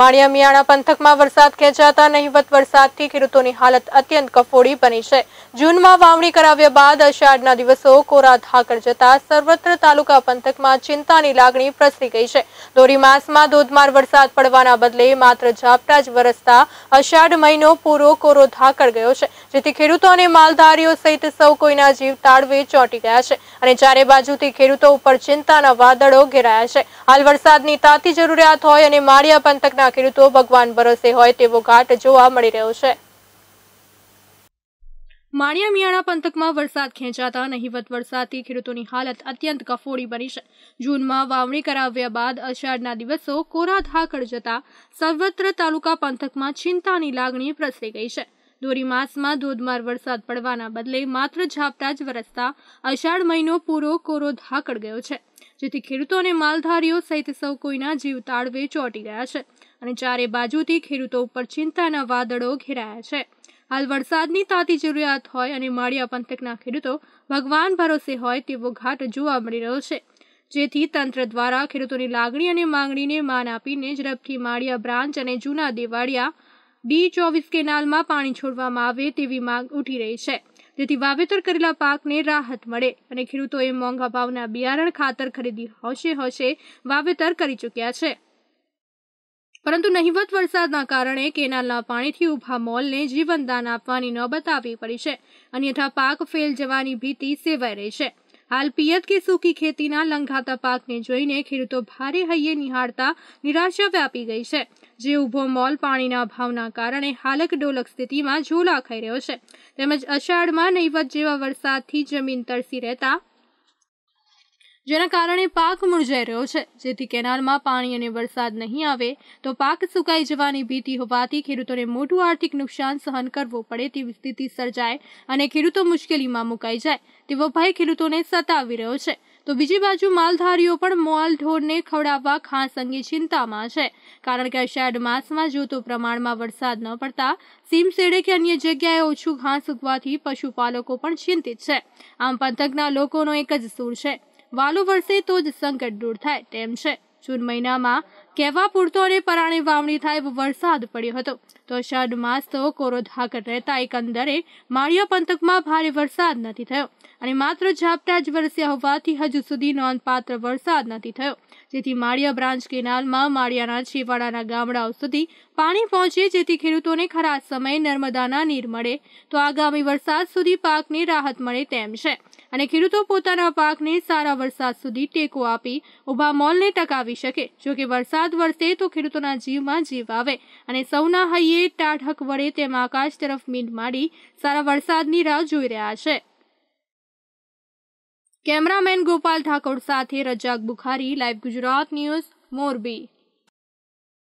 માળિયા મિયાણા પંથકમાં વરસાદ ખેંચાતા નહીવત વરસાદથી ખેડૂતોની હાલત અત્યંત કફોડી બની છે જૂનમાં વાવણી કરાવ્યા બાદ અષાઢના દિવસો કોરા ધાકર જતા સર્વત્ર તાલુકા પંથકમાં ચિંતાની લાગણી પ્રસરી ગઈ છે દોરી માસમાં ધોધમાર વરસાદ પડવાના બદલે માત્ર ઝાપટા જ વરસતા અષાઢ મહિનો પૂરો કોરો ધાકર ગયો છે જેથી ખેડૂતો અને માલધારીઓ સહિત સૌ કોઈના જીવ તાળવે ચોંટી ગયા છે અને ચારે બાજુથી ખેડૂતો ઉપર ચિંતાના વાદળો ઘેરાયા છે હાલ વરસાદની તાતી જરૂરિયાત હોય અને માળિયા પંથકના ખેડૂતો ભગવાન ભરોસે હોય તેવો ઘાટ જોવા મળી રહ્યો છે માળિયા મિયાણા પંથકમાં વરસાદ ખેંચાતા નહીવત વરસાદથી ખેડૂતોની હાલત અત્યંત કફોડી બની છે જૂનમાં વાવણી કરાવ્યા બાદ અષાઢના દિવસો કોરા ધાકડ જતા સર્વત્ર તાલુકા પંથકમાં ચિંતાની લાગણી પ્રસરી ગઈ છે ધોરીમાસમાં ધોધમાર વરસાદ પડવાના બદલે માત્ર ઝાપટા જ વરસતા અષાઢ મહિનો પૂરો કોરો ધાકડ ગયો છે જેથી ખેડૂતો અને માલધારીઓ સહિત સૌ કોઈના જીવ તાળવે ચોંટી ગયા છે અને ચારે બાજુથી ખેડૂતો ઉપર ચિંતાના વાદળો ઘેરાયા છે હાલ વરસાદની તાતી જરૂરિયાત હોય અને માળિયા પંથકના ખેડૂતો ભગવાન ભરોસે હોય તેવો ઘાટ જોવા મળી રહ્યો છે જેથી તંત્ર દ્વારા ખેડૂતોની લાગણી અને માંગણીને માન આપીને ઝડપથી માળિયા બ્રાન્ચ અને જૂના દેવાડિયા ડી ચોવીસ કેનાલમાં પાણી છોડવામાં આવે તેવી માંગ ઉઠી રહી છે જેથી વાવેતર કરેલા પાકને રાહત મળે અને ખેડૂતોએ મોંઘા ભાવના બિયારણ ખાતર ખરીદી હોશે હોશે વાવેતર કરી ચૂક્યા છે પરંતુ નહિવત વરસાદના કારણે કેનાલના પાણીથી ઊભા મોલને જીવનદાન આપવાની નોબત આવી પડી છે અન્યથા પાક ફેલ જવાની ભીતિ સેવાઈ રહી છે હાલ પિયત કે સૂકી ખેતીના લંઘાતા પાકને જોઈને ખેડૂતો ભારે હૈયે નિહાળતા નિરાશા વ્યાપી ગઈ છે જે ઊભો મોલ પાણીના અભાવના કારણે હાલક ડોલક સ્થિતિમાં ઝોલા ખાઈ રહ્યો છે તેમજ અષાઢમાં નહીવત જેવા વરસાદથી જમીન તરસી રહેતા જેના કારણે પાક મુરઝાઈ રહ્યો છે જેથી કેનાલમાં પાણી અને વરસાદ નહીં આવે તો પાક સુકાઈ જવાની ભીતિ હોવાથી ખેડૂતોને મોટું આર્થિક નુકસાન સહન કરવું પડે તેવી સ્થિતિ સર્જાય અને ખેડૂતો મુશ્કેલીમાં મુકાઈ જાય તેવો ભય ખેડૂતોને સતાવી રહ્યો છે તો બીજી બાજુ માલધારીઓ પણ મોલ ઢોરને ખવડાવવા ખાસ અંગે ચિંતામાં છે કારણ કે અષાઢ માસમાં જોતું પ્રમાણમાં વરસાદ ન પડતા સીમસેડે કે અન્ય જગ્યાએ ઓછું ઘાસ ઉગવાથી પશુપાલકો પણ ચિંતિત છે આમ પંથકના લોકોનો એક જ સૂર છે વાલો વરસે તો જ સંકટ દૂર થાય તેમ છે જૂન મહિનામાં કહેવા પૂરતો અને પરાણી વાવણી થાય એવો વરસાદ પડ્યો હતો તો અષાઢ માસ તો કોરો ધાકર રહેતા એકંદરે માળિયા પંથકમાં ભારે વરસાદ નથી થયો અને માત્ર ઝાપટા જ વરસ્યા હોવાથી હજુ સુધી નોંધપાત્ર વરસાદ નથી થયો જેથી માળિયા બ્રાન્ચ કેનાલમાં માળિયાના છેવાડાના ગામડાઓ સુધી પાણી પહોંચે જેથી ખેડૂતોને ખરા સમયે નર્મદાના નીર મળે તો આગામી વરસાદ સુધી પાકને રાહત મળે તેમ છે અને ખેડૂતો પોતાના પાકને સારા વરસાદ સુધી ટેકો આપી ઊભા મોલને ટકાવી શકે જોકે વરસાદ વરસાદ વરસે તો ખેડૂતોના જીવમાં જીવ આવે અને સૌના હૈયે ટાઢક વડે તેમ આકાશ તરફ મીંડ માડી સારા વરસાદની રાહ જોઈ રહ્યા છે કેમેરામેન ગોપાલ ઠાકોર સાથે રજાક બુખારી લાઈવ ગુજરાત ન્યૂઝ મોરબી